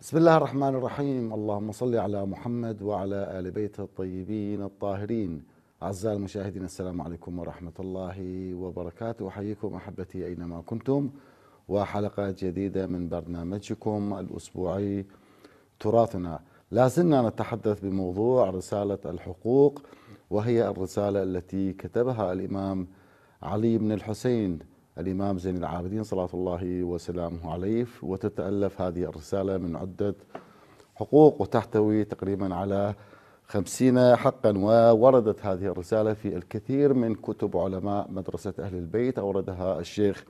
بسم الله الرحمن الرحيم اللهم صل على محمد وعلى آل بيته الطيبين الطاهرين أعزائي المشاهدين السلام عليكم ورحمة الله وبركاته أحييكم أحبتي أينما كنتم وحلقة جديدة من برنامجكم الأسبوعي تراثنا لا زلنا نتحدث بموضوع رسالة الحقوق وهي الرسالة التي كتبها الإمام علي بن الحسين الإمام زين العابدين صلاة الله وسلامه عليه وتتألف هذه الرسالة من عدة حقوق وتحتوي تقريبا على خمسين حقا ووردت هذه الرسالة في الكثير من كتب علماء مدرسة أهل البيت أوردها الشيخ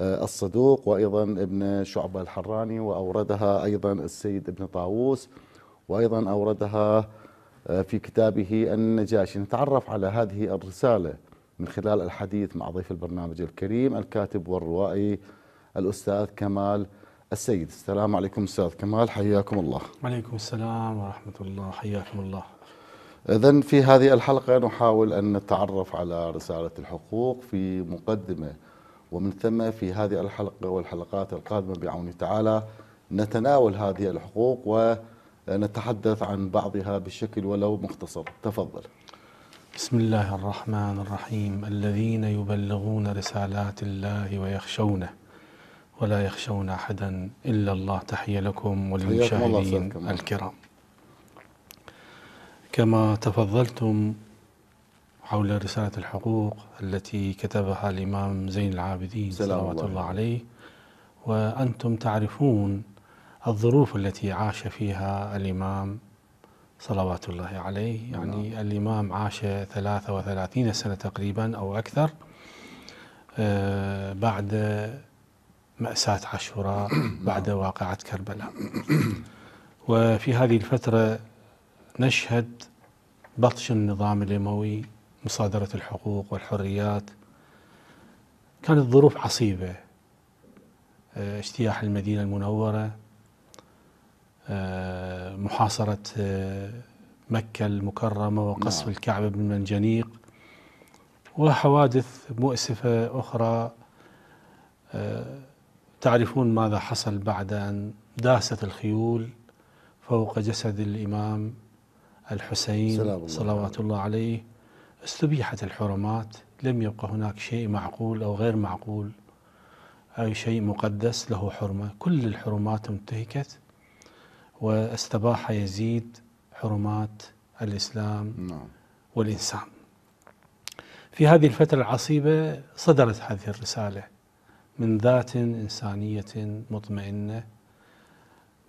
آه، الصدوق وأيضا ابن شعبة الحراني وأوردها أيضا السيد ابن طاووس وأيضا أوردها آه، في كتابه النجاشي نتعرف على هذه الرسالة من خلال الحديث مع ضيف البرنامج الكريم الكاتب والروائي الأستاذ كمال السيد السلام عليكم أستاذ كمال حياكم الله وعليكم السلام ورحمة الله حياكم الله إذا في هذه الحلقة نحاول أن نتعرف على رسالة الحقوق في مقدمة ومن ثم في هذه الحلقة والحلقات القادمة بعون تعالى نتناول هذه الحقوق ونتحدث عن بعضها بشكل ولو مختصر تفضل بسم الله الرحمن الرحيم الذين يبلغون رسالات الله ويخشونه ولا يخشون احدا الا الله تحيه لكم وللمشاهدين الكرام. كما تفضلتم حول رساله الحقوق التي كتبها الامام زين العابدين سلام الله, الله عليه وانتم تعرفون الظروف التي عاش فيها الامام صلوات الله عليه يعني الله. نعم. الإمام عاش 33 سنة تقريبا أو أكثر آه، بعد مأساة عاشوراء نعم. بعد واقعة كربلاء وفي هذه الفترة نشهد بطش النظام الأموي مصادرة الحقوق والحريات كانت ظروف عصيبة آه، اجتياح المدينة المنورة آه، محاصرة آه، مكة المكرمة وقصف نعم. الكعبة بالمنجنيق وحوادث مؤسفة أخرى آه، تعرفون ماذا حصل بعد أن داست الخيول فوق جسد الإمام الحسين الله صلوات الله عليه استبيحت الحرمات لم يبقى هناك شيء معقول أو غير معقول أي شيء مقدس له حرمة كل الحرمات انتهكت واستباح يزيد حرمات الإسلام نعم. والإنسان في هذه الفترة العصيبة صدرت هذه الرسالة من ذات إنسانية مطمئنة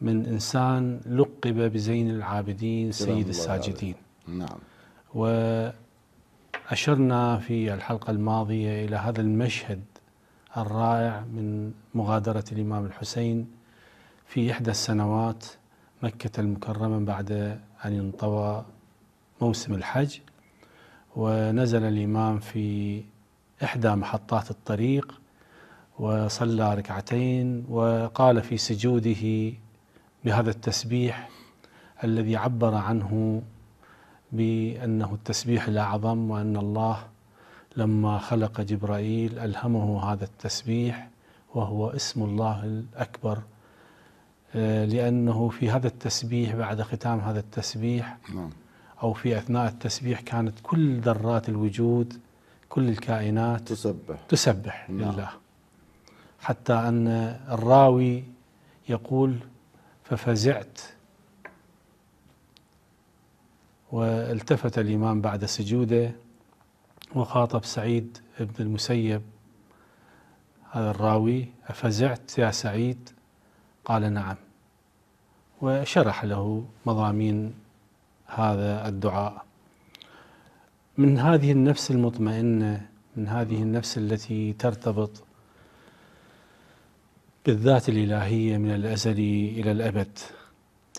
من إنسان لقب بزين العابدين سيد الساجدين نعم وأشرنا في الحلقة الماضية إلى هذا المشهد الرائع من مغادرة الإمام الحسين في إحدى السنوات مكة المكرمة بعد أن انطوى موسم الحج ونزل الإمام في إحدى محطات الطريق وصلى ركعتين وقال في سجوده بهذا التسبيح الذي عبر عنه بأنه التسبيح الأعظم وأن الله لما خلق جبرائيل ألهمه هذا التسبيح وهو اسم الله الأكبر آه، لأنه في هذا التسبيح بعد ختام هذا التسبيح نعم. أو في أثناء التسبيح كانت كل ذرات الوجود كل الكائنات تسبح تسبح نعم. لله حتى أن الراوي يقول ففزعت والتفت الإمام بعد سجوده وخاطب سعيد بن المسيب هذا الراوي أفزعت يا سعيد قال نعم وشرح له مضامين هذا الدعاء من هذه النفس المطمئنه من هذه النفس التي ترتبط بالذات الالهيه من الازل الى الابد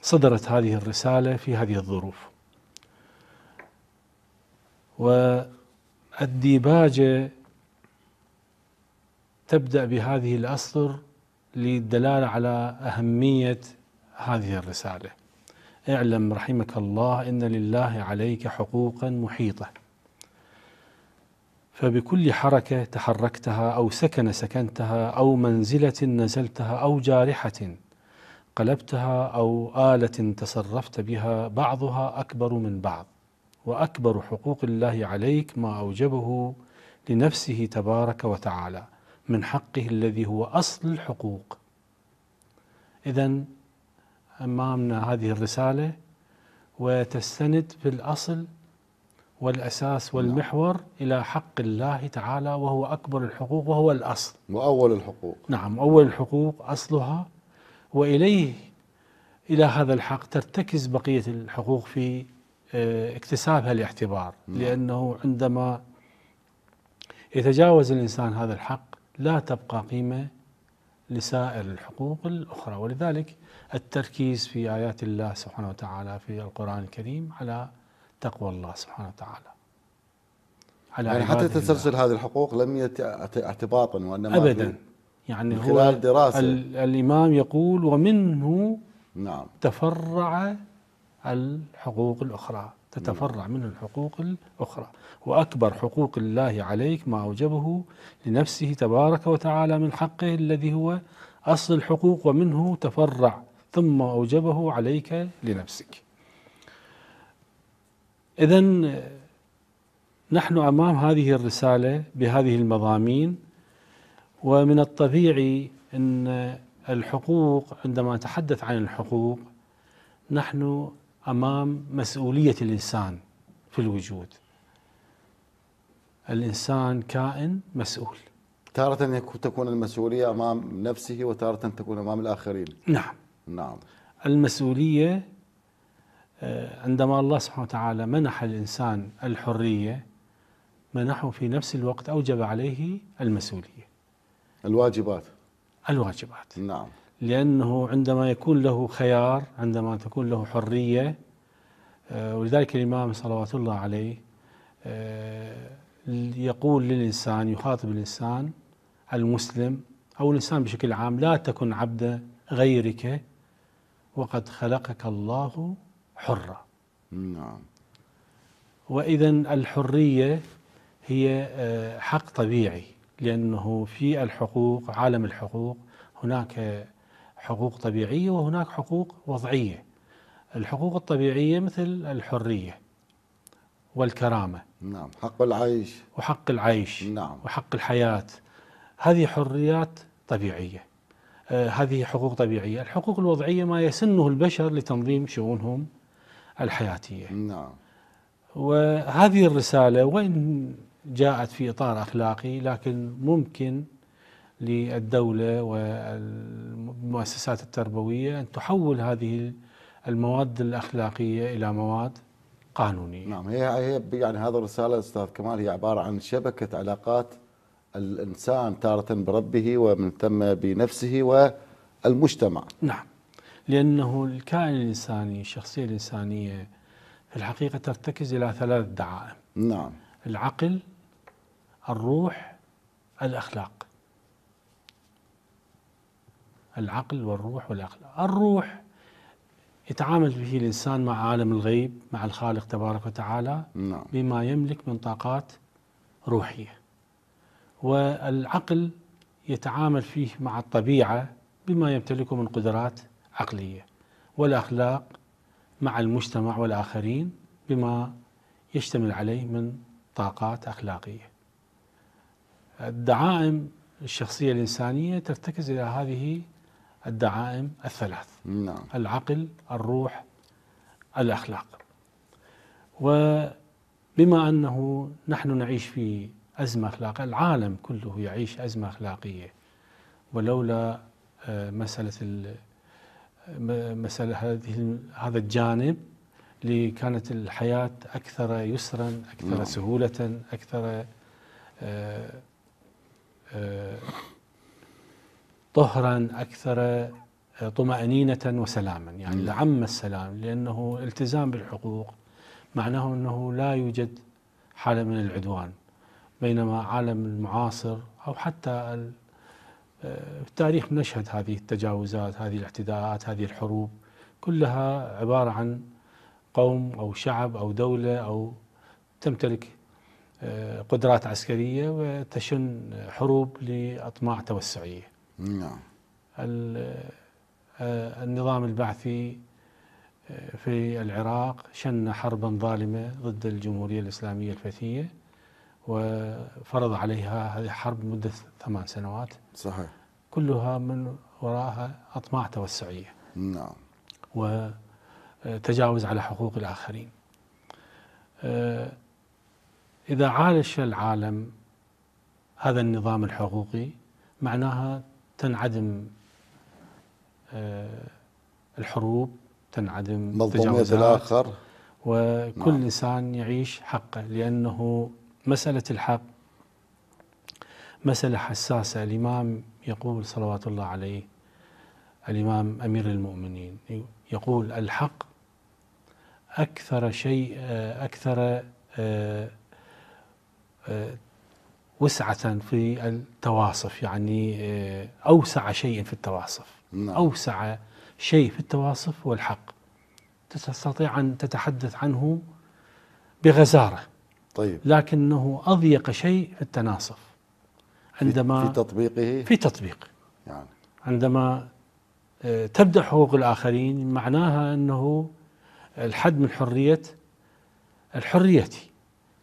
صدرت هذه الرساله في هذه الظروف والديباجه تبدا بهذه الاسطر للدلاله على اهميه هذه الرساله. اعلم رحمك الله ان لله عليك حقوقا محيطه. فبكل حركه تحركتها او سكن سكنتها او منزله نزلتها او جارحه قلبتها او اله تصرفت بها بعضها اكبر من بعض. واكبر حقوق الله عليك ما اوجبه لنفسه تبارك وتعالى من حقه الذي هو أصل الحقوق إذا أمامنا هذه الرسالة وتستند في الأصل والأساس نعم. والمحور نعم. إلى حق الله تعالى وهو أكبر الحقوق وهو الأصل وأول الحقوق نعم أول الحقوق أصلها وإليه إلى هذا الحق ترتكز بقية الحقوق في آه، اكتسابها الاعتبار نعم. لأنه عندما يتجاوز الإنسان هذا الحق لا تبقى قيمة لسائر الحقوق الأخرى ولذلك التركيز في آيات الله سبحانه وتعالى في القرآن الكريم على تقوى الله سبحانه وتعالى على يعني حتى تسلسل هذه الحقوق لم يأتي اعتباطا وإنما أبدا يعني هو دراسة. الإمام يقول ومنه نعم تفرع الحقوق الأخرى تتفرع منه الحقوق الأخرى وأكبر حقوق الله عليك ما أوجبه لنفسه تبارك وتعالى من حقه الذي هو أصل الحقوق ومنه تفرع ثم أوجبه عليك لنفسك إذا نحن أمام هذه الرسالة بهذه المضامين ومن الطبيعي أن الحقوق عندما نتحدث عن الحقوق نحن امام مسؤوليه الانسان في الوجود. الانسان كائن مسؤول. تارة تكون المسؤوليه امام نفسه وتارة تكون امام الاخرين. نعم. نعم. المسؤوليه آه، عندما الله سبحانه وتعالى منح الانسان الحريه منحه في نفس الوقت اوجب عليه المسؤوليه. الواجبات. الواجبات. نعم. لأنه عندما يكون له خيار عندما تكون له حرية آه، ولذلك الإمام صلوات الله عليه آه، يقول للإنسان يخاطب الإنسان المسلم أو الإنسان بشكل عام لا تكن عبد غيرك وقد خلقك الله حرا نعم وإذا الحرية هي آه، حق طبيعي لأنه في الحقوق عالم الحقوق هناك حقوق طبيعية وهناك حقوق وضعية الحقوق الطبيعية مثل الحرية والكرامة نعم حق العيش وحق العيش نعم وحق الحياة هذه حريات طبيعية آه، هذه حقوق طبيعية الحقوق الوضعية ما يسنه البشر لتنظيم شؤونهم الحياتية نعم وهذه الرسالة وإن جاءت في إطار أخلاقي لكن ممكن للدولة والمؤسسات التربوية أن تحول هذه المواد الأخلاقية إلى مواد قانونية نعم هي هي يعني هذا الرسالة أستاذ كمال هي عبارة عن شبكة علاقات الإنسان تارة بربه ومن ثم بنفسه والمجتمع نعم لأنه الكائن الإنساني الشخصية الإنسانية في الحقيقة ترتكز إلى ثلاث دعائم نعم العقل الروح الأخلاق العقل والروح والأخلاق الروح يتعامل به الإنسان مع عالم الغيب مع الخالق تبارك وتعالى نعم. بما يملك من طاقات روحية والعقل يتعامل فيه مع الطبيعة بما يمتلكه من قدرات عقلية والأخلاق مع المجتمع والآخرين بما يشتمل عليه من طاقات أخلاقية الدعائم الشخصية الإنسانية ترتكز إلى هذه الدعائم الثلاث نعم. العقل الروح الأخلاق وبما أنه نحن نعيش في أزمة أخلاقية العالم كله يعيش أزمة أخلاقية ولولا آه، مسألة مسألة هذه هذا الجانب اللي كانت الحياة أكثر يسرا أكثر نعم. سهولة أكثر آآ آه، آآ آه، طهرا أكثر آه، طمأنينة وسلاما يعني لعم السلام لأنه التزام بالحقوق معناه أنه لا يوجد حالة من العدوان بينما عالم المعاصر أو حتى التاريخ آه، نشهد هذه التجاوزات هذه الاعتداءات هذه الحروب كلها عبارة عن قوم أو شعب أو دولة أو تمتلك آه، قدرات عسكرية وتشن حروب لأطماع توسعية نعم النظام البعثي في العراق شن حربا ظالمة ضد الجمهورية الإسلامية الفتية وفرض عليها هذه حرب مدة ثمان سنوات صحيح كلها من وراها أطماع توسعية نعم وتجاوز على حقوق الآخرين إذا عالج العالم هذا النظام الحقوقي معناها تنعدم آه، الحروب تنعدم مظلومية الآخر وكل نعم. إنسان يعيش حقه لأنه مسألة الحق مسألة حساسة الإمام يقول صلوات الله عليه الإمام أمير المؤمنين يقول الحق أكثر شيء آه، أكثر آه، وسعة في التواصف يعني آه، أوسع شيء في التواصف نعم. أوسع شيء في التواصف هو الحق تستطيع أن تتحدث عنه بغزارة طيب لكنه أضيق شيء في التناصف عندما في تطبيقه في تطبيق يعني عندما آه، تبدأ حقوق الآخرين معناها أنه الحد من حرية الحريتي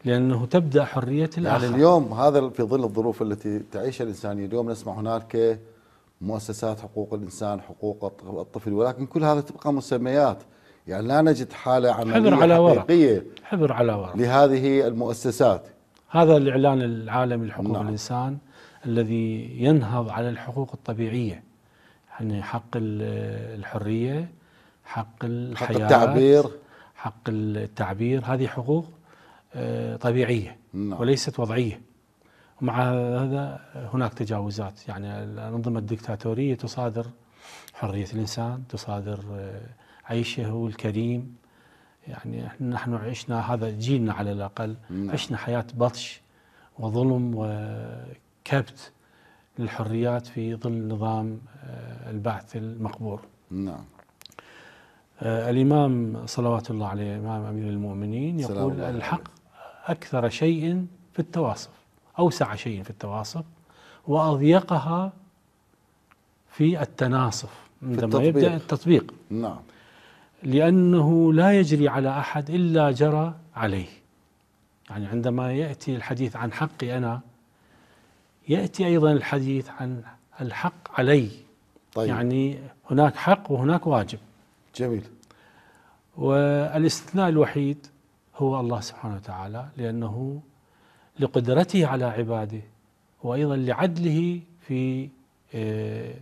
لانه تبدا حريه يعني الاخر يعني اليوم هذا في ظل الظروف التي تعيشها الانسانيه اليوم نسمع هناك مؤسسات حقوق الانسان حقوق الطفل ولكن كل هذا تبقى مسميات يعني لا نجد حاله عمليه حبر على حقيقيه ورق. حبر على ورق لهذه المؤسسات هذا الاعلان العالمي لحقوق نعم. الانسان الذي ينهض على الحقوق الطبيعيه يعني حق الحريه حق الحياه حق التعبير حق التعبير هذه حقوق آه، طبيعية نعم. وليست وضعية ومع هذا هناك تجاوزات يعني الأنظمة الدكتاتورية تصادر حرية الإنسان تصادر آه، عيشه الكريم يعني نحن عشنا هذا جيلنا على الأقل نعم. عشنا حياة بطش وظلم وكبت للحريات في ظل نظام آه، البعث المقبور نعم الإمام صلوات الله عليه إمام أمير المؤمنين يقول الحق أكثر شيء في التواصف أوسع شيء في التواصف وأضيقها في التناصف عندما التطبيق. يبدأ التطبيق نعم لأنه لا يجري على أحد إلا جرى عليه يعني عندما يأتي الحديث عن حقي أنا يأتي أيضا الحديث عن الحق علي طيب. يعني هناك حق وهناك واجب جميل والاستثناء الوحيد هو الله سبحانه وتعالى لأنه لقدرته على عباده وأيضا لعدله في آه،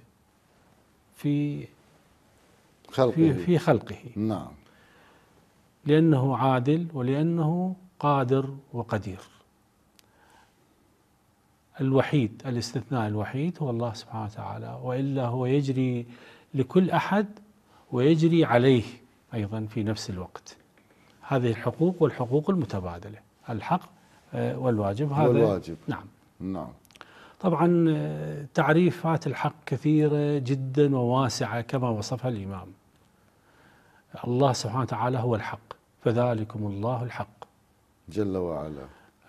في خلقه في, في خلقه نعم لأنه عادل ولأنه قادر وقدير الوحيد الاستثناء الوحيد هو الله سبحانه وتعالى وإلا هو يجري لكل أحد ويجري عليه أيضا في نفس الوقت هذه الحقوق والحقوق المتبادلة الحق آه، والواجب هذا والواجب نعم نعم طبعا آه، تعريفات الحق كثيرة جدا وواسعة كما وصفها الإمام الله سبحانه وتعالى هو الحق فذلكم الله الحق جل وعلا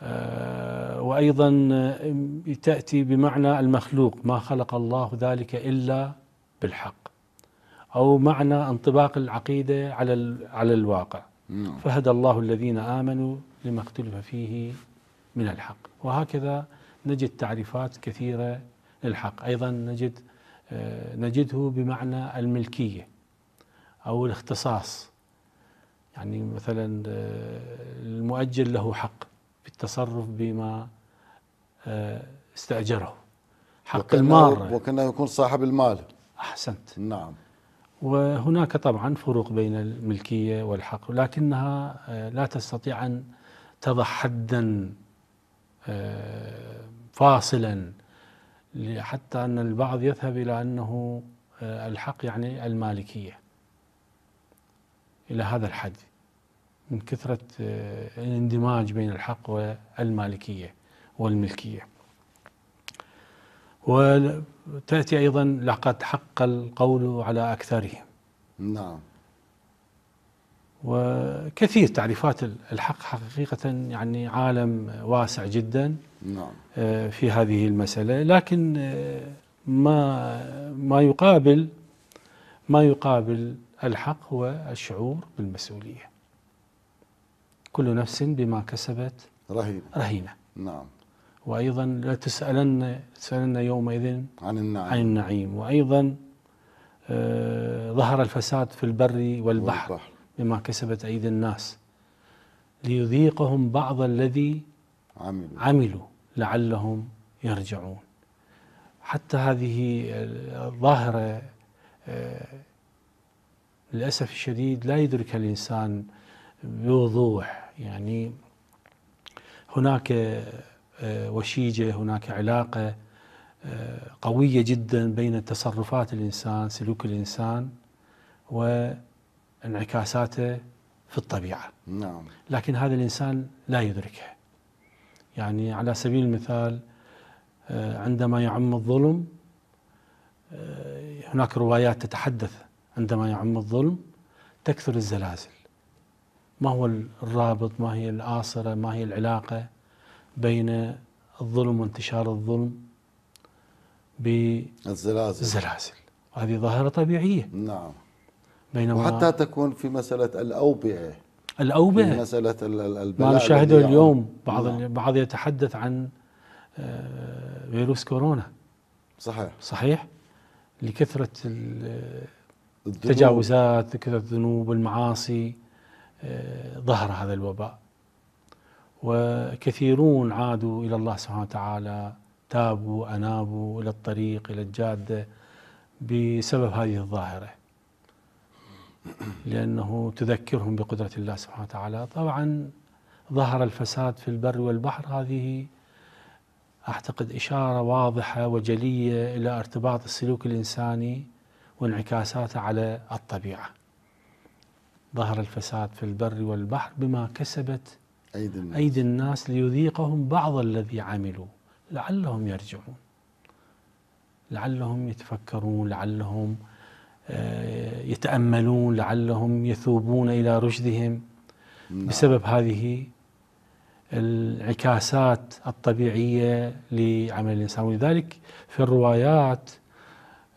آه وأيضا آه، تأتي بمعنى المخلوق ما خلق الله ذلك إلا بالحق أو معنى انطباق العقيدة على على الواقع نعم. فهدى الله الذين آمنوا لما اختلف فيه من الحق وهكذا نجد تعريفات كثيرة للحق أيضا نجد آه، نجده بمعنى الملكية أو الاختصاص يعني مثلا آه، المؤجل له حق في التصرف بما آه، استأجره حق المارة وكأنه يكون صاحب المال أحسنت نعم وهناك طبعا فروق بين الملكية والحق لكنها آه، لا تستطيع أن تضع حدا آه، فاصلا حتى أن البعض يذهب إلى أنه آه، الحق يعني المالكية إلى هذا الحد من كثرة الاندماج بين الحق والمالكية والملكية تأتي أيضا لقد حق القول على أكثرهم نعم وكثير تعريفات الحق حقيقة يعني عالم واسع جدا نعم. آه، في هذه المسألة لكن آه، ما ما يقابل ما يقابل الحق هو الشعور بالمسؤولية كل نفس بما كسبت رهينة رهينة نعم وأيضا لا تسألن تسالن يومئذ عن النعيم, عن النعيم وأيضا آه، ظهر الفساد في البر والبحر, والبحر بما كسبت أيدي الناس ليذيقهم بعض الذي عملوا, عملوا لعلهم يرجعون حتى هذه آه، الظاهرة آه، للأسف الشديد لا يدركها الإنسان بوضوح يعني هناك آه، وشيجه هناك علاقه آه، قويه جدا بين تصرفات الانسان سلوك الانسان وانعكاساته في الطبيعه نعم لكن هذا الانسان لا يدركها يعني على سبيل المثال آه، عندما يعم الظلم هناك روايات تتحدث عندما يعم الظلم تكثر الزلازل ما هو الرابط ما هي الآصرة ما هي العلاقة بين الظلم وانتشار الظلم بالزلازل الزلازل وهذه ظاهرة طبيعية نعم بينما وحتى تكون في مسألة الأوبئة الأوبئة في مسألة البلاد ما نشاهده اليوم بعض نعم. بعض يتحدث عن آه، فيروس كورونا صحيح صحيح لكثرة التجاوزات كثرة الذنوب والمعاصي آه، ظهر هذا الوباء وكثيرون عادوا إلى الله سبحانه وتعالى تابوا أنابوا إلى الطريق إلى الجادة بسبب هذه الظاهرة لأنه تذكرهم بقدرة الله سبحانه وتعالى طبعا ظهر الفساد في البر والبحر هذه أعتقد إشارة واضحة وجلية إلى ارتباط السلوك الإنساني وانعكاساته على الطبيعة ظهر الفساد في البر والبحر بما كسبت أيدي الناس, أيدي الناس ليذيقهم بعض الذي عملوا لعلهم يرجعون لعلهم يتفكرون لعلهم آه، يتأملون لعلهم يثوبون إلى رشدهم نعم. بسبب هذه الانعكاسات الطبيعية لعمل الإنسان ولذلك في الروايات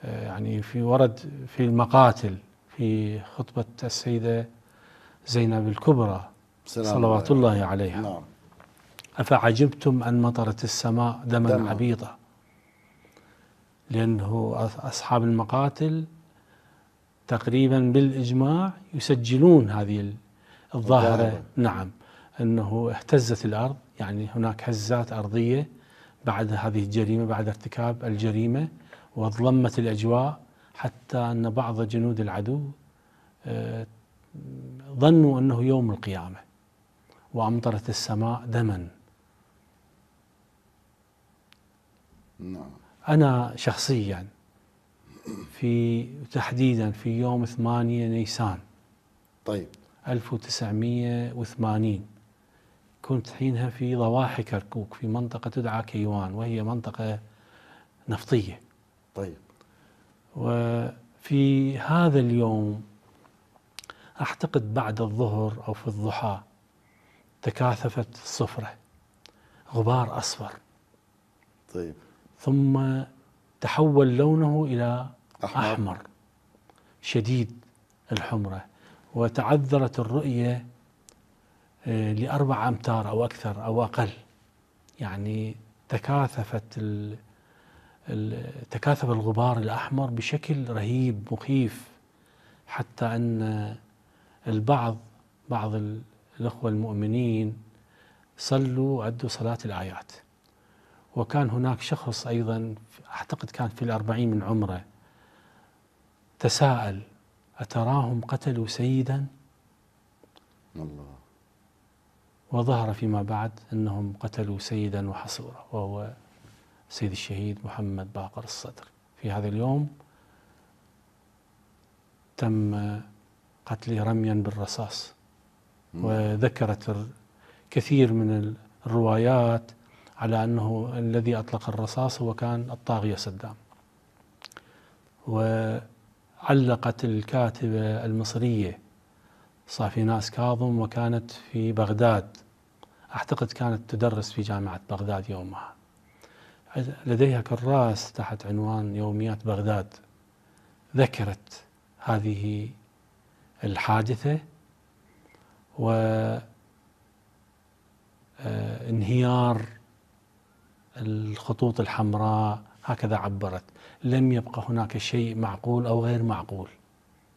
آه، يعني في ورد في المقاتل في خطبة السيدة زينب الكبرى صلوات الله عليها نعم أفعجبتم أن مطرت السماء دما عبيضا لأنه أصحاب المقاتل تقريبا بالإجماع يسجلون هذه الظاهرة الضاربة. نعم أنه اهتزت الأرض يعني هناك هزات أرضية بعد هذه الجريمة بعد ارتكاب الجريمة وظلمت الأجواء حتى أن بعض جنود العدو آه، ظنوا أنه يوم القيامة وأمطرت السماء دما نعم أنا شخصيا في تحديدا في يوم 8 نيسان طيب 1980 كنت حينها في ضواحي كركوك في منطقة تدعى كيوان وهي منطقة نفطية طيب وفي هذا اليوم أعتقد بعد الظهر أو في الضحى تكاثفت الصفرة غبار أصفر طيب ثم تحول لونه إلى أحمر, أحمر شديد الحمرة وتعذرت الرؤية آه، لأربع أمتار أو أكثر أو أقل يعني تكاثفت ال تكاثف الغبار الأحمر بشكل رهيب مخيف حتى أن البعض بعض الأخوة المؤمنين صلوا أدوا صلاة الآيات وكان هناك شخص أيضا أعتقد كان في الأربعين من عمره تساءل أتراهم قتلوا سيدا الله وظهر فيما بعد أنهم قتلوا سيدا وحصوره وهو سيد الشهيد محمد باقر الصدر في هذا اليوم تم قتل رميا بالرصاص وذكرت كثير من الروايات على أنه الذي أطلق الرصاص هو كان الطاغية صدام وعلقت الكاتبة المصرية صافي ناس كاظم وكانت في بغداد أعتقد كانت تدرس في جامعة بغداد يومها لديها كراس تحت عنوان يوميات بغداد ذكرت هذه الحادثه وانهيار آه، الخطوط الحمراء هكذا عبرت لم يبقى هناك شيء معقول أو غير معقول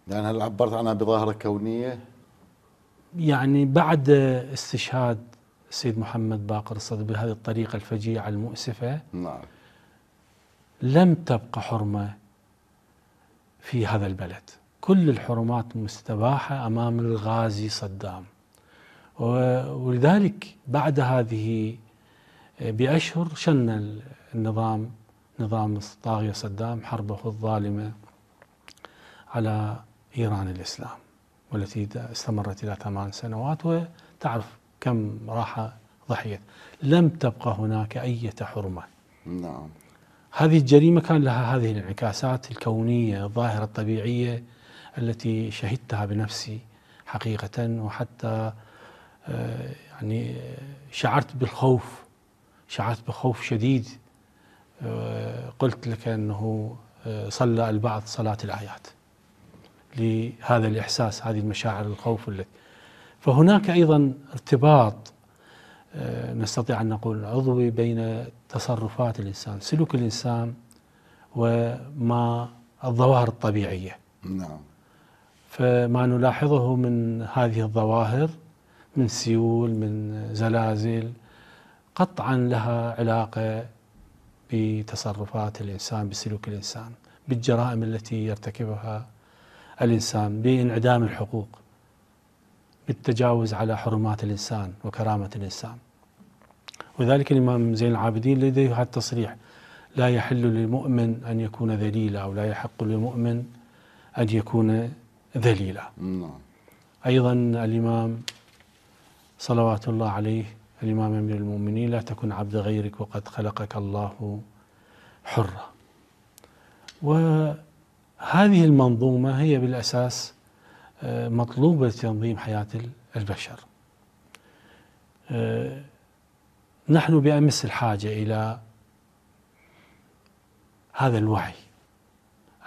يعني هل عبرت عنها بظاهرة كونية؟ يعني بعد استشهاد السيد محمد باقر الصدر بهذه الطريقة الفجيعة المؤسفة نعم لم تبقى حرمة في هذا البلد كل الحرمات مستباحة أمام الغازي صدام ولذلك بعد هذه آه، بأشهر شن النظام نظام الطاغية صدام حربه الظالمة على إيران الإسلام والتي استمرت إلى ثمان سنوات وتعرف كم راح ضحية لم تبقى هناك أي حرمة نعم هذه الجريمة كان لها هذه الانعكاسات الكونية الظاهرة الطبيعية التي شهدتها بنفسي حقيقة وحتى آه، يعني آه، شعرت بالخوف شعرت بخوف شديد آه، قلت لك أنه صلى البعض صلاة الآيات لهذا الإحساس هذه المشاعر الخوف التي فهناك أيضا ارتباط نستطيع أن نقول عضوي بين تصرفات الإنسان سلوك الإنسان وما الظواهر الطبيعية نعم فما نلاحظه من هذه الظواهر من سيول من زلازل قطعا لها علاقه بتصرفات الانسان بسلوك الانسان بالجرائم التي يرتكبها الانسان بانعدام الحقوق بالتجاوز على حرمات الانسان وكرامه الانسان وذلك الامام زين العابدين لديه هذا التصريح لا يحل للمؤمن ان يكون ذليلا او لا يحق للمؤمن ان يكون ذليلة نعم. أيضا الإمام صلوات الله عليه الإمام أمير المؤمنين لا تكن عبد غيرك وقد خلقك الله حرة وهذه المنظومة هي بالأساس آه، مطلوبة لتنظيم حياة البشر آه، نحن بأمس الحاجة إلى هذا الوعي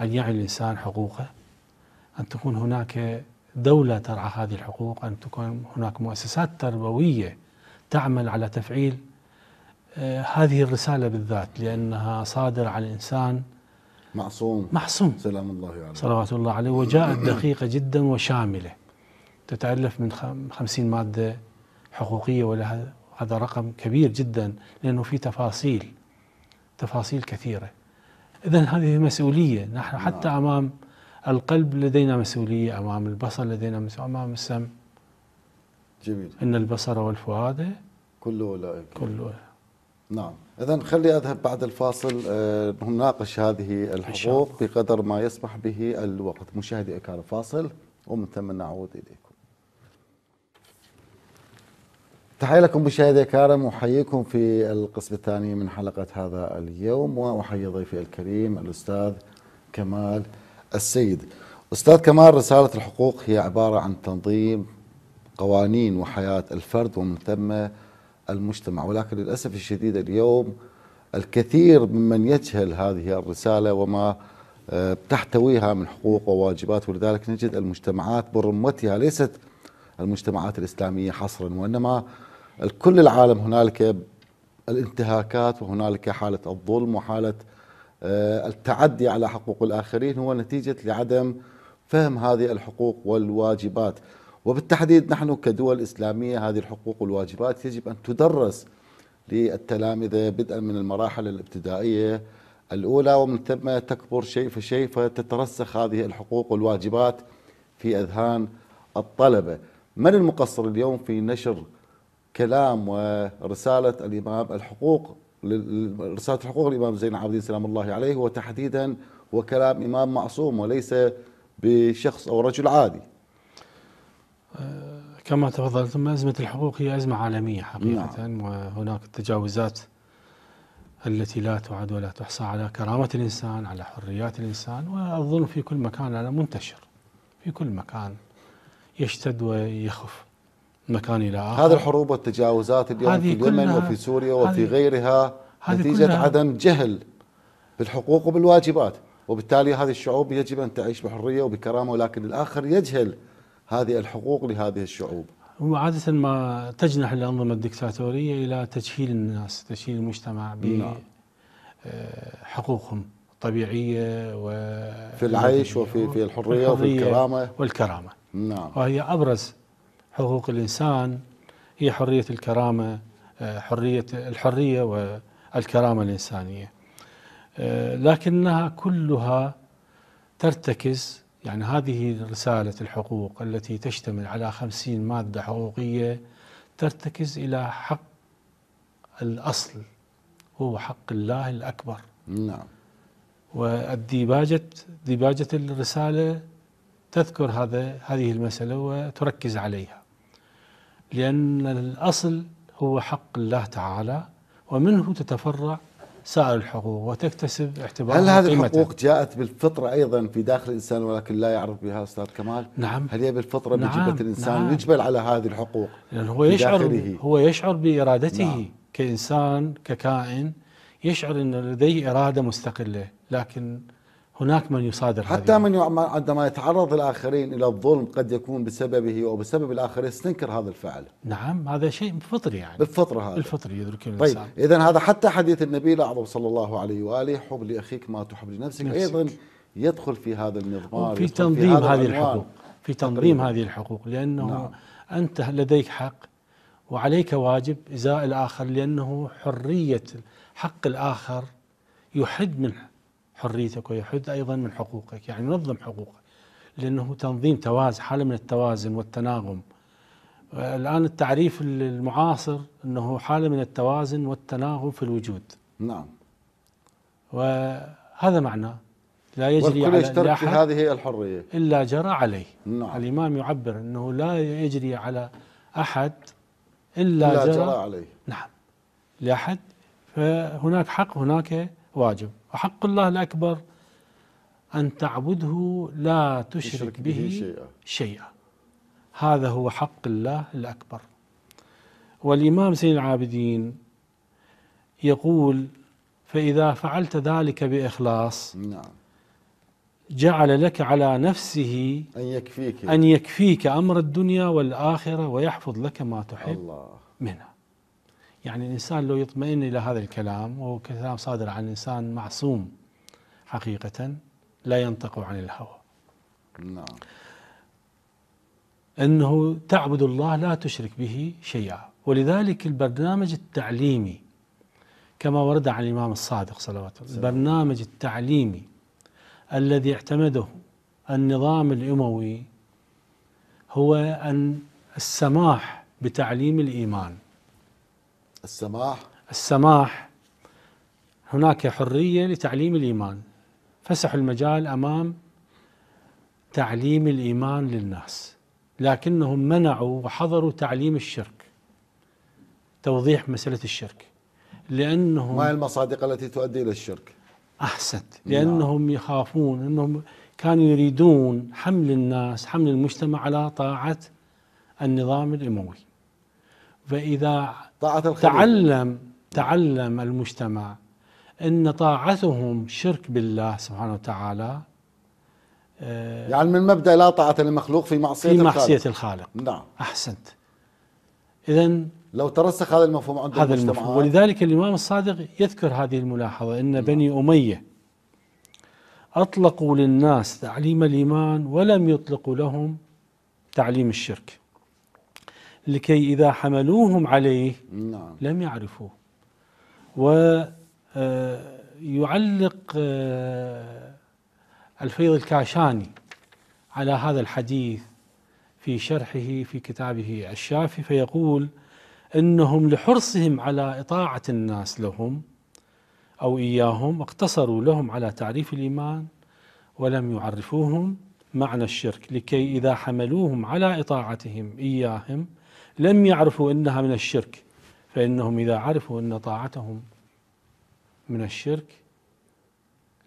أن يعي الإنسان حقوقه أن تكون هناك دولة ترعى هذه الحقوق أن تكون هناك مؤسسات تربوية تعمل على تفعيل آه، هذه الرسالة بالذات لأنها صادرة على الإنسان معصوم معصوم سلام الله عليه صلوات الله عليه وجاءت دقيقة جدا وشاملة تتألف من خمسين مادة حقوقية ولها هذا رقم كبير جدا لأنه في تفاصيل تفاصيل كثيرة إذا هذه مسؤولية نحن حتى نعم. أمام القلب لدينا مسؤولية أمام البصر لدينا مسؤولية أمام السمع جميل إن البصر والفؤاد كله أولئك كله نعم إذا خلي أذهب بعد الفاصل أه نناقش هذه الحقوق بقدر ما يسمح به الوقت مشاهدي أكار فاصل ومن ثم نعود إليكم تحية لكم مشاهدي الكرام احييكم في القسم الثاني من حلقة هذا اليوم وأحيي ضيفي الكريم الأستاذ كمال السيد أستاذ كمال رسالة الحقوق هي عبارة عن تنظيم قوانين وحياة الفرد ومن ثم المجتمع ولكن للأسف الشديد اليوم الكثير ممن يجهل هذه الرسالة وما آه، تحتويها من حقوق وواجبات ولذلك نجد المجتمعات برمتها ليست المجتمعات الإسلامية حصرا وإنما الكل العالم هنالك الانتهاكات وهنالك حالة الظلم وحالة آه، التعدي على حقوق الآخرين هو نتيجة لعدم فهم هذه الحقوق والواجبات وبالتحديد نحن كدول إسلامية هذه الحقوق والواجبات يجب أن تدرس للتلامذة بدءا من المراحل الابتدائية الأولى ومن ثم تكبر شيء فشيء فتترسخ هذه الحقوق والواجبات في أذهان الطلبة من المقصر اليوم في نشر كلام ورسالة الإمام الحقوق لرسالة حقوق الإمام زين العابدين سلام الله عليه وتحديدا هو كلام إمام معصوم وليس بشخص أو رجل عادي أه، كما تفضلتم أزمة الحقوق هي أزمة عالمية حقيقة نعم. وهناك التجاوزات التي لا تعد ولا تحصى على كرامة الإنسان على حريات الإنسان والظلم في كل مكان أنا منتشر في كل مكان يشتد ويخف مكان إلى آخر هذه الحروب والتجاوزات اليوم في اليمن وفي سوريا وفي غيرها نتيجة عدم جهل بالحقوق وبالواجبات وبالتالي هذه الشعوب يجب أن تعيش بحرية وبكرامة ولكن الآخر يجهل هذه الحقوق لهذه الشعوب وعادة ما تجنح الأنظمة الدكتاتورية إلى تجهيل الناس تجهيل المجتمع بحقوقهم نعم. آه، الطبيعية و في العيش وفي في الحرية, الحرية وفي الكرامة والكرامة نعم وهي أبرز حقوق الإنسان هي حرية الكرامة آه، حرية الحرية والكرامة الإنسانية آه، لكنها كلها ترتكز يعني هذه رسالة الحقوق التي تشتمل على خمسين مادة حقوقية ترتكز إلى حق الأصل هو حق الله الأكبر نعم والديباجة ديباجة الرسالة تذكر هذا هذه المسألة وتركز عليها لأن الأصل هو حق الله تعالى ومنه تتفرع سائر الحقوق وتكتسب اعتبارها هل هذه الحقوق جاءت بالفطرة أيضا في داخل الإنسان ولكن لا يعرف بها أستاذ كمال نعم هل هي بالفطرة نعم بجبة الإنسان نعم يجبل على هذه الحقوق يعني هو يشعر داخله. هو يشعر بإرادته نعم كإنسان ككائن يشعر أن لديه إرادة مستقلة لكن هناك من يصادر حتى هذه. من عندما يتعرض الآخرين إلى الظلم قد يكون بسببه أو بسبب الآخرين يستنكر هذا الفعل نعم هذا شيء فطري يعني بالفطرة هذا الفطري يدرك طيب، الإنسان طيب إذا هذا حتى حديث النبي الأعظم صلى الله عليه وآله حب لأخيك ما تحب لنفسك نفسك. أيضا يدخل في هذا النظام في تنظيم في هذه الحقوق في تنظيم تقريبا. هذه الحقوق لأنه نعم. أنت لديك حق وعليك واجب إزاء الآخر لأنه حرية حق الآخر يحد من حريتك ويحد أيضا من حقوقك يعني ينظم حقوقك لأنه تنظيم توازن حالة من التوازن والتناغم الآن التعريف المعاصر أنه حالة من التوازن والتناغم في الوجود نعم وهذا معناه لا يجري على يشترك في هذه الحرية إلا جرى عليه نعم. الإمام يعبر أنه لا يجري على أحد إلا, إلا جرى, جرى عليه نعم لأحد فهناك حق هناك واجب وحق الله الأكبر أن تعبده لا تشرك به شيئا, شيئا هذا هو حق الله الأكبر والإمام سيد العابدين يقول فإذا فعلت ذلك بإخلاص نعم جعل لك على نفسه أن يكفيك أن يكفيك أمر الدنيا والآخرة ويحفظ لك ما تحب الله منها يعني الإنسان لو يطمئن إلى هذا الكلام وهو كلام صادر عن إنسان معصوم حقيقة لا ينطق عن الهوى نعم أنه تعبد الله لا تشرك به شيئا ولذلك البرنامج التعليمي كما ورد عن الإمام الصادق صلوات الله البرنامج التعليمي الذي اعتمده النظام الأموي هو أن السماح بتعليم الإيمان السماح السماح هناك حرية لتعليم الإيمان فسحوا المجال أمام تعليم الإيمان للناس لكنهم منعوا وحظروا تعليم الشرك توضيح مسألة الشرك لأنهم ما هي المصادق التي تؤدي إلى الشرك أحسنت نعم. لأنهم نعم. يخافون أنهم كانوا يريدون حمل الناس حمل المجتمع على طاعة النظام الأموي فإذا طاعة الخليل تعلم تعلم المجتمع أن طاعتهم شرك بالله سبحانه وتعالى آه، يعني من مبدأ لا طاعة لمخلوق في معصية في معصية الخالق, الخالق. نعم أحسنت إذا لو ترسخ هذا المفهوم عند هذا المفهوم ولذلك الإمام الصادق يذكر هذه الملاحظة أن نعم. بني أمية أطلقوا للناس تعليم الإيمان ولم يطلقوا لهم تعليم الشرك لكي إذا حملوهم عليه نعم. لم يعرفوه ويعلق آه، آه، الفيض الكاشاني على هذا الحديث في شرحه في كتابه الشافي فيقول انهم لحرصهم على اطاعه الناس لهم او اياهم اقتصروا لهم على تعريف الايمان ولم يعرفوهم معنى الشرك لكي اذا حملوهم على اطاعتهم اياهم لم يعرفوا انها من الشرك فانهم اذا عرفوا ان طاعتهم من الشرك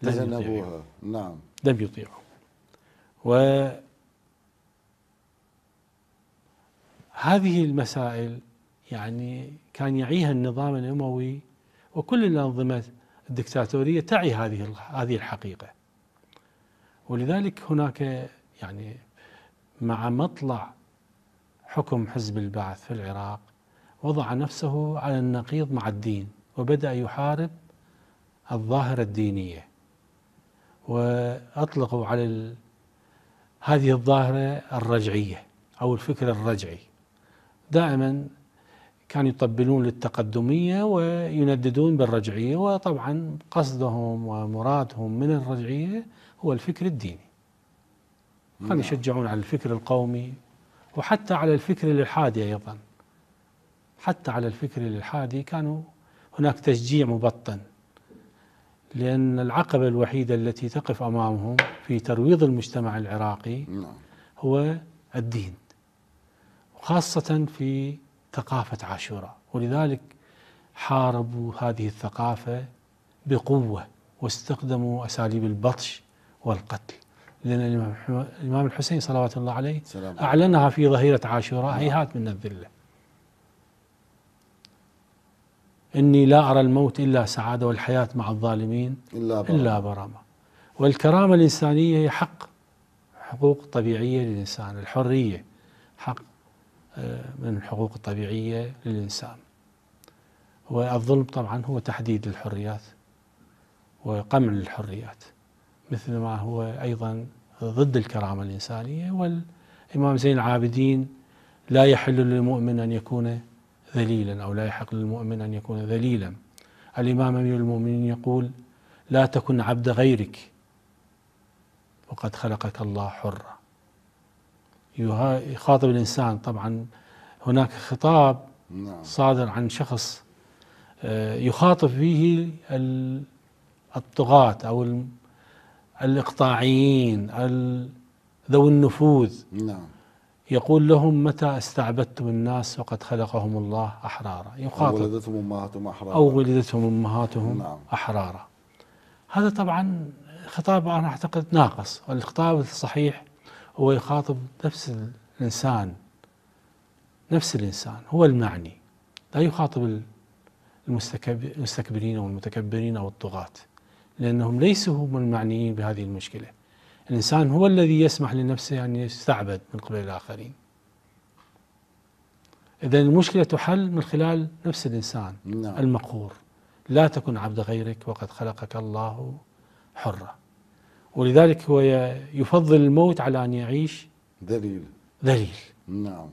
لم يطيعوها نعم لم يطيعوا و هذه المسائل يعني كان يعيها النظام الاموي وكل الانظمه الدكتاتوريه تعي هذه هذه الحقيقه ولذلك هناك يعني مع مطلع حكم حزب البعث في العراق وضع نفسه على النقيض مع الدين وبدأ يحارب الظاهرة الدينية وأطلقوا على ال... هذه الظاهرة الرجعية أو الفكر الرجعي دائما كانوا يطبلون للتقدمية وينددون بالرجعية وطبعا قصدهم ومرادهم من الرجعية هو الفكر الديني كانوا نعم. يشجعون على الفكر القومي وحتى على الفكر الإلحادي أيضا حتى على الفكر الإلحادي كانوا هناك تشجيع مبطن لأن العقبة الوحيدة التي تقف أمامهم في ترويض المجتمع العراقي نعم. هو الدين وخاصة في ثقافة عاشوراء ولذلك حاربوا هذه الثقافة بقوة واستخدموا أساليب البطش والقتل لأن الإمام الحسين صلوات الله عليه سلام. أعلنها في ظهيرة عاشوراء هيهات من الذلة إني لا أرى الموت إلا سعادة والحياة مع الظالمين إلا برامة, إلا برامة. والكرامة الإنسانية هي حق حقوق طبيعية للإنسان الحرية حق آه، من الحقوق الطبيعية للإنسان والظلم طبعا هو تحديد الحريات وقمع الحريات مثل ما هو أيضا ضد الكرامة الإنسانية والإمام زين العابدين لا يحل للمؤمن أن يكون ذليلا أو لا يحق للمؤمن أن يكون ذليلا الإمام أمير المؤمنين يقول لا تكن عبد غيرك وقد خلقك الله حرا يخاطب الإنسان طبعا هناك خطاب نعم. صادر عن شخص آه، يخاطب فيه الطغاة أو الإقطاعيين ذوي النفوذ نعم يقول لهم متى استعبدتم الناس وقد خلقهم الله أحرارا يخاطب أو ولدتهم أمهاتهم أحرارا أو ولدتهم أمهاتهم نعم. أحرارا هذا طبعا خطاب أنا أعتقد ناقص والخطاب الصحيح هو يخاطب نفس الإنسان نفس الإنسان هو المعني لا يخاطب المستكبرين والمتكبرين والطغاة لأنهم ليسوا هم المعنيين بهذه المشكلة الإنسان هو الذي يسمح لنفسه أن يستعبد من قبل الآخرين إذا المشكلة تحل من خلال نفس الإنسان لا. نعم. المقهور لا تكن عبد غيرك وقد خلقك الله حرة ولذلك هو يفضل الموت على أن يعيش ذليل ذليل نعم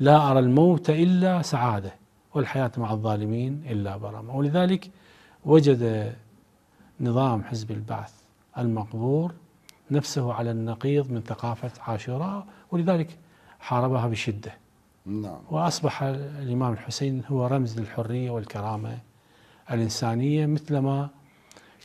لا أرى الموت إلا سعادة والحياة مع الظالمين إلا برامة ولذلك وجد نظام حزب البعث المقبور نفسه على النقيض من ثقافة عاشوراء ولذلك حاربها بشدة نعم. وأصبح الإمام الحسين هو رمز للحرية والكرامة الإنسانية مثلما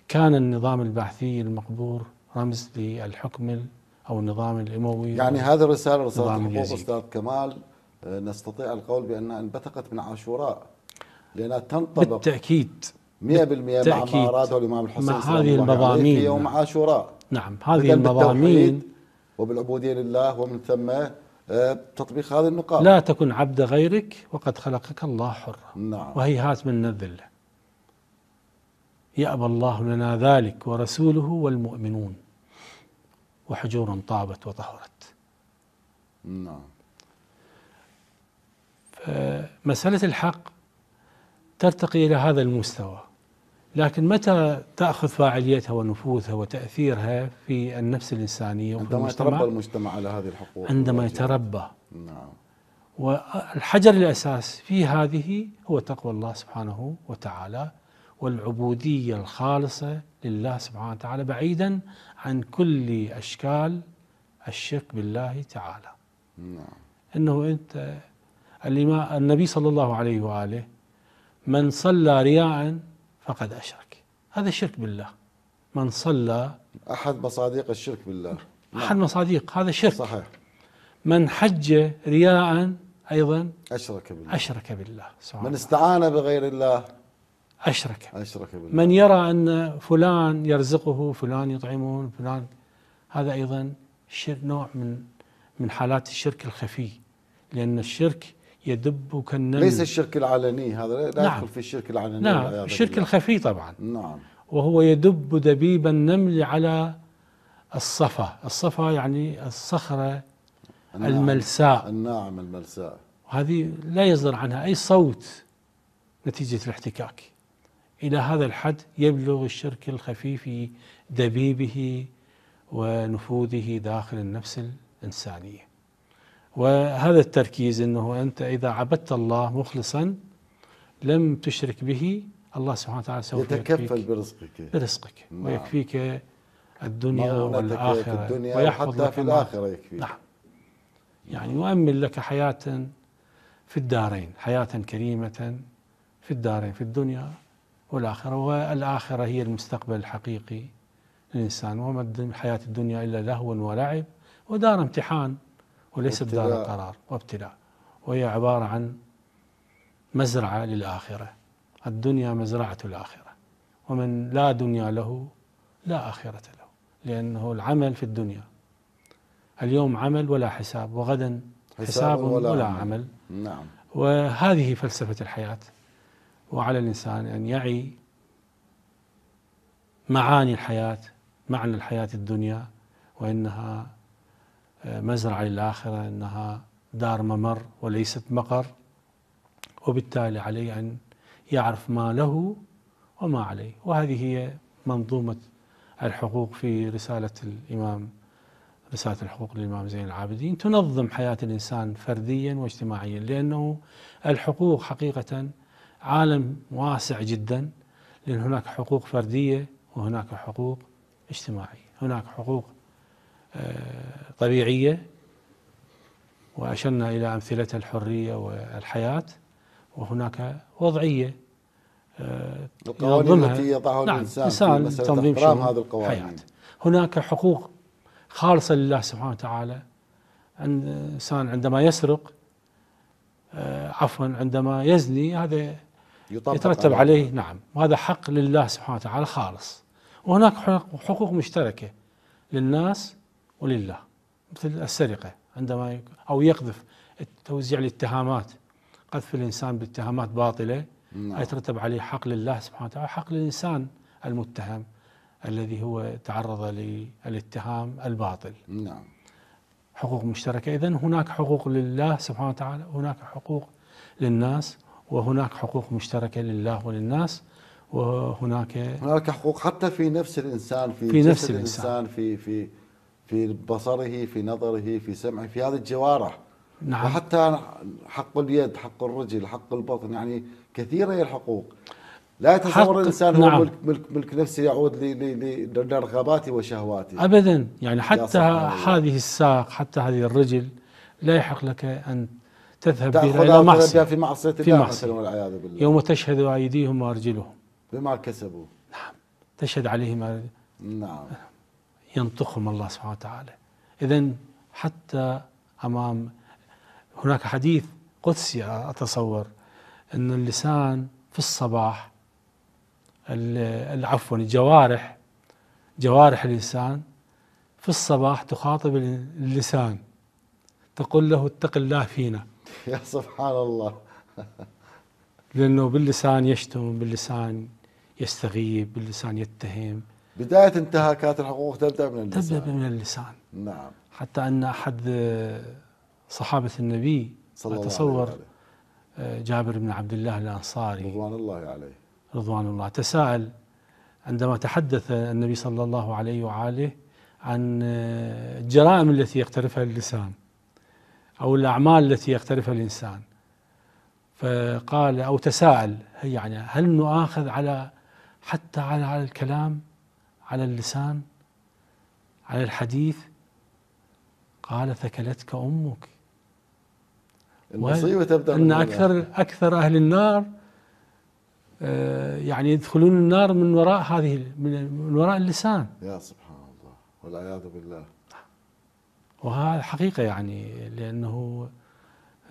كان النظام البعثي المقبور رمز للحكم أو النظام الأموي يعني هذه الرسالة رسالة الحقوق أستاذ كمال آه، نستطيع القول بأنها انبثقت من عاشوراء لأنها تنطبق بالتأكيد 100% مع ما اراده الامام الحسين مع هذه المضامين يوم نعم. عاشوراء نعم هذه المضامين وبالعبوديه لله ومن ثم آه، تطبيق هذه النقاط لا تكن عبد غيرك وقد خلقك الله حرا نعم وهيهات منا الذله يأبى الله لنا ذلك ورسوله والمؤمنون وحجور طابت وطهرت نعم فمسألة الحق ترتقي إلى هذا المستوى لكن متى تأخذ فاعليتها ونفوذها وتأثيرها في النفس الإنسانية وفي عندما المجتمع يتربى المجتمع على هذه الحقوق عندما يتربى نعم والحجر الأساس في هذه هو تقوى الله سبحانه وتعالى والعبودية الخالصة لله سبحانه وتعالى بعيدا عن كل أشكال الشرك بالله تعالى نعم أنه أنت النبي صلى الله عليه وآله من صلى رياء فقد أشرك هذا الشرك بالله من صلى أحد مصادق الشرك بالله نعم. أحد مصادق هذا شرك صحيح من حج رياء أيضا أشرك بالله أشرك بالله سبحان من استعان بغير الله أشرك أشرك بالله من يرى أن فلان يرزقه فلان يطعمه فلان هذا أيضا شرك نوع من من حالات الشرك الخفي لأن الشرك يدب كالنمل ليس الشرك العلني هذا لا نعم يدخل في الشرك العلني نعم الشرك الخفي طبعا نعم وهو يدب دبيب النمل على الصفا الصفا يعني الصخرة النعم الملساء الناعم الملساء هذه لا يصدر عنها أي صوت نتيجة الاحتكاك إلى هذا الحد يبلغ الشرك الخفي في دبيبه ونفوذه داخل النفس الإنسانية وهذا التركيز انه انت اذا عبدت الله مخلصا لم تشرك به الله سبحانه وتعالى سوف يتكفل برزقك برزقك نعم. ويكفيك الدنيا والاخره الدنيا ويحفظ لك في الاخره يكفيك نعم يعني يؤمن لك حياه في الدارين حياه كريمه في الدارين في الدنيا والاخره والاخره هي المستقبل الحقيقي للانسان وما حياه الدنيا الا لهو ولعب ودار امتحان وليست دار قرار وابتلاء وهي عبارة عن مزرعة للآخرة الدنيا مزرعة الآخرة ومن لا دنيا له لا آخرة له لأنه العمل في الدنيا اليوم عمل ولا حساب وغدا حساب, حساب ولا, ولا عمل. عمل نعم وهذه فلسفة الحياة وعلى الإنسان أن يعي معاني الحياة معنى الحياة الدنيا وإنها مزرعة للآخرة أنها دار ممر وليست مقر وبالتالي عليه أن يعرف ما له وما عليه وهذه هي منظومة الحقوق في رسالة الإمام رسالة الحقوق للإمام زين العابدين تنظم حياة الإنسان فرديا واجتماعيا لأنه الحقوق حقيقة عالم واسع جدا لأن هناك حقوق فردية وهناك حقوق اجتماعية هناك حقوق طبيعية وأشرنا إلى أمثلة الحرية والحياة وهناك وضعية آه، القوانين التي يضعها نعم الإنسان في تنظيم هذه القوانين حياة. هناك حقوق خالصة لله سبحانه وتعالى الإنسان عندما يسرق آه، عفوا عندما يزني هذا يترتب عليه عليه نعم وهذا حق لله سبحانه وتعالى خالص وهناك حقوق مشتركة للناس ولله مثل السرقة عندما أو يقذف توزيع الاتهامات قذف الإنسان باتهامات باطلة نعم. يترتب عليه حق لله سبحانه وتعالى حق للإنسان المتهم الذي هو تعرض للاتهام الباطل نعم حقوق مشتركة إذا هناك حقوق لله سبحانه وتعالى هناك حقوق للناس وهناك حقوق مشتركة لله وللناس وهناك هناك حقوق حتى في نفس الإنسان في, في نفس الإنسان, الإنسان في في في بصره في نظره في سمعه في هذه الجوارح نعم. وحتى حق اليد حق الرجل حق البطن يعني كثيرة هي الحقوق لا يتصور الانسان هو نعم. ملك, ملك ملك نفسه يعود لرغباته وشهواته ابدا يعني حتى هذه الساق حتى هذه الرجل لا يحق لك ان تذهب بها الى معصيه في معصيه في معصيه والعياذ بالله يوم تشهد ايديهم وارجلهم بما كسبوا نعم تشهد عليهم نعم ينطقهم الله سبحانه وتعالى إذا حتى أمام هناك حديث قدسي أتصور أن اللسان في الصباح عفوا الجوارح جوارح اللسان في الصباح تخاطب اللسان تقول له اتق الله فينا يا سبحان الله لأنه باللسان يشتم باللسان يستغيب باللسان يتهم بداية انتهاكات الحقوق تبدأ من اللسان تبدأ من اللسان نعم حتى أن أحد صحابة النبي صلى الله أتصور عليه وعليه. جابر بن عبد الله الأنصاري رضوان الله عليه رضوان الله تساءل عندما تحدث النبي صلى الله عليه وآله عن الجرائم التي يقترفها اللسان أو الأعمال التي يقترفها الإنسان فقال أو تساءل يعني هل نؤاخذ على حتى على الكلام على اللسان على الحديث قال ثكلتك امك المصيبه تبدا ان اكثر اكثر اهل النار آه، يعني يدخلون النار من وراء هذه من وراء اللسان يا سبحان الله والعياذ بالله وهذا حقيقه يعني لانه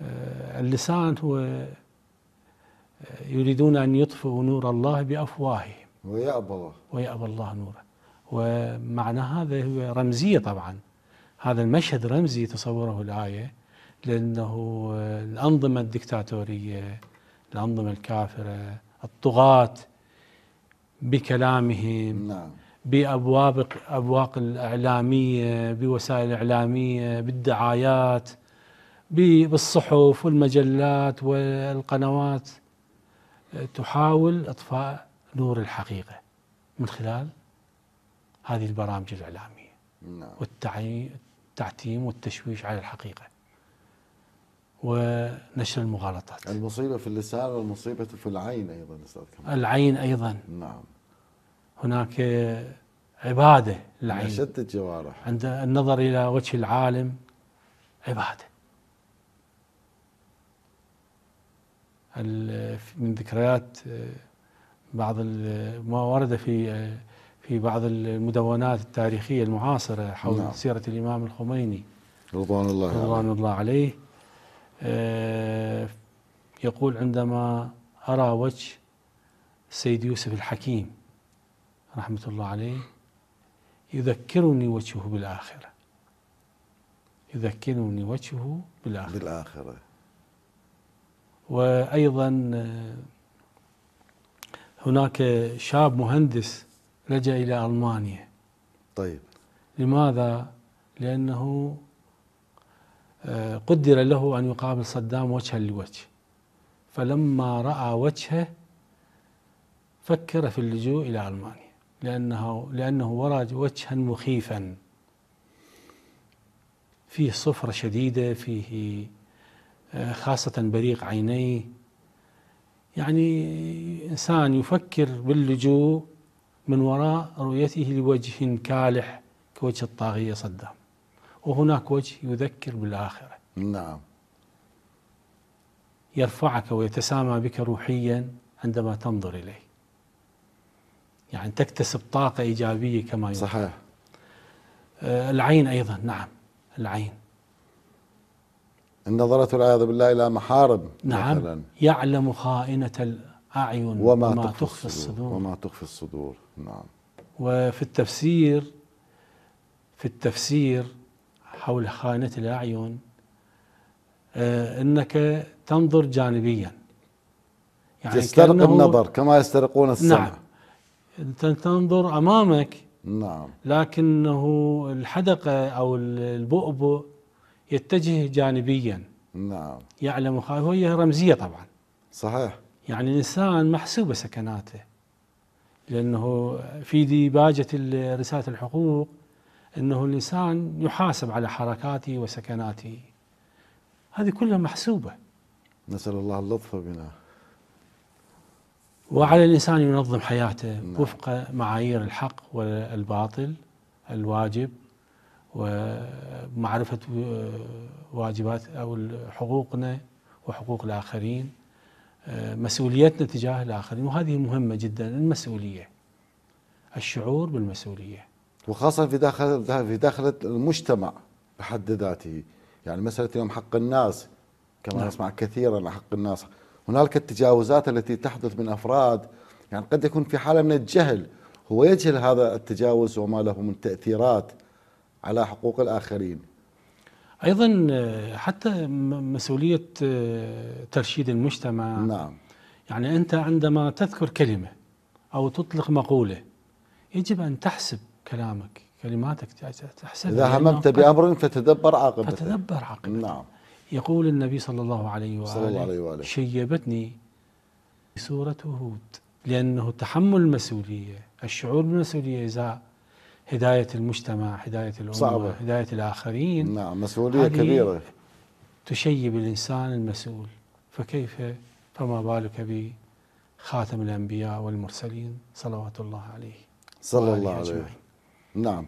آه، اللسان هو آه، يريدون ان يطفئوا نور الله بافواههم ويأبى الله ويأبى الله نوره ومعنى هذا هو رمزية طبعا هذا المشهد رمزي تصوره الآية لأنه الأنظمة الدكتاتورية الأنظمة الكافرة الطغاة بكلامهم نعم. بأبواب أبواق الإعلامية بوسائل الإعلامية بالدعايات بالصحف والمجلات والقنوات تحاول إطفاء نور الحقيقة من خلال هذه البرامج الإعلامية نعم. والتعتيم والتشويش على الحقيقة ونشر المغالطات المصيبة في اللسان والمصيبة في العين أيضا أستاذ كمال العين أيضا نعم هناك عبادة العين شتى الجوارح عند النظر إلى وجه العالم عبادة من ذكريات آه، بعض ما ورد في آه، في بعض المدونات التاريخية المعاصرة حول نعم. سيرة الإمام الخميني رضوان الله رضوان الله عليه آه، يقول عندما أرى وجه السيد يوسف الحكيم رحمة الله عليه يذكرني وجهه بالآخرة يذكرني وجهه بالآخرة بالآخرة وأيضا آه، هناك شاب مهندس لجأ إلى ألمانيا طيب لماذا؟ لأنه آه، قدر له أن يقابل صدام وجها لوجه فلما رأى وجهه فكر في اللجوء إلى ألمانيا لأنه, لأنه ورى وجها مخيفا فيه صفرة شديدة فيه آه، خاصة بريق عينيه يعني إنسان يفكر باللجوء من وراء رؤيته لوجه كالح كوجه الطاغية صدام وهناك وجه يذكر بالآخرة نعم يرفعك ويتسامى بك روحيا عندما تنظر إليه يعني تكتسب طاقة إيجابية كما يقول صحيح آه، العين أيضا نعم العين النظرة والعياذ بالله إلى محارم نعم مثلا. يعلم خائنة الأعين وما, وما تخفي الصدور وما تخفي الصدور نعم وفي التفسير في التفسير حول خانة الأعين آه، أنك تنظر جانبيا يعني يسترق النظر كما يسترقون السمع نعم أنت تنظر أمامك نعم لكنه الحدقة أو البؤبؤ يتجه جانبيا نعم يعلم وهي رمزية طبعا صحيح يعني الإنسان محسوبة سكناته لأنه في ديباجة رسالة الحقوق أنه الإنسان يحاسب على حركاته وسكناته هذه كلها محسوبة نسأل الله اللطف بنا وعلى الإنسان ينظم حياته نعم. وفق معايير الحق والباطل الواجب ومعرفة آه، واجبات أو حقوقنا وحقوق الآخرين مسؤوليتنا تجاه الآخرين وهذه مهمة جدا المسؤولية الشعور بالمسؤولية وخاصة في داخل في داخل المجتمع بحد ذاته يعني مسألة اليوم حق الناس كما نعم. نسمع كثيرا عن حق الناس هنالك التجاوزات التي تحدث من أفراد يعني قد يكون في حالة من الجهل هو يجهل هذا التجاوز وما له من تأثيرات على حقوق الآخرين ايضا آه، حتى مسؤوليه آه، ترشيد المجتمع نعم يعني انت عندما تذكر كلمه او تطلق مقوله يجب ان تحسب كلامك كلماتك تحسب اذا هممت بامر فتدبر عاقبته فتدبر عاقبته نعم يقول النبي صلى الله عليه واله, صلى الله عليه وآله شيبتني سوره هود لانه تحمل المسؤوليه الشعور بالمسؤوليه اذا هداية المجتمع هداية الأمة صعبة. هداية الآخرين نعم مسؤولية كبيرة تشيب الإنسان المسؤول فكيف فما بالك بخاتم الأنبياء والمرسلين صلوات الله عليه صلى الله عليه أجمعين. نعم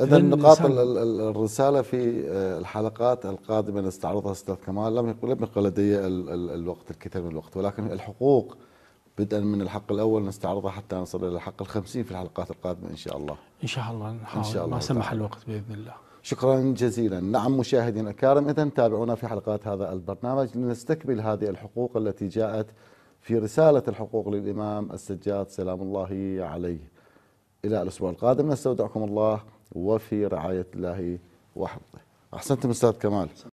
إذا نقاط الرسالة في آه، الحلقات القادمة نستعرضها أستاذ كمال لم يقل لدي الوقت الكثير من الوقت ولكن الحقوق بدءا من الحق الاول نستعرضها حتى نصل الى الحق ال50 في الحلقات القادمه ان شاء الله. ان شاء الله نحاول ان شاء الله ما سمح الوقت باذن الله. شكرا جزيلا نعم مشاهدينا الكرام إذا تابعونا في حلقات هذا البرنامج لنستكمل هذه الحقوق التي جاءت في رسالة الحقوق للإمام السجاد سلام الله عليه إلى الأسبوع القادم نستودعكم الله وفي رعاية الله وحفظه أحسنتم أستاذ كمال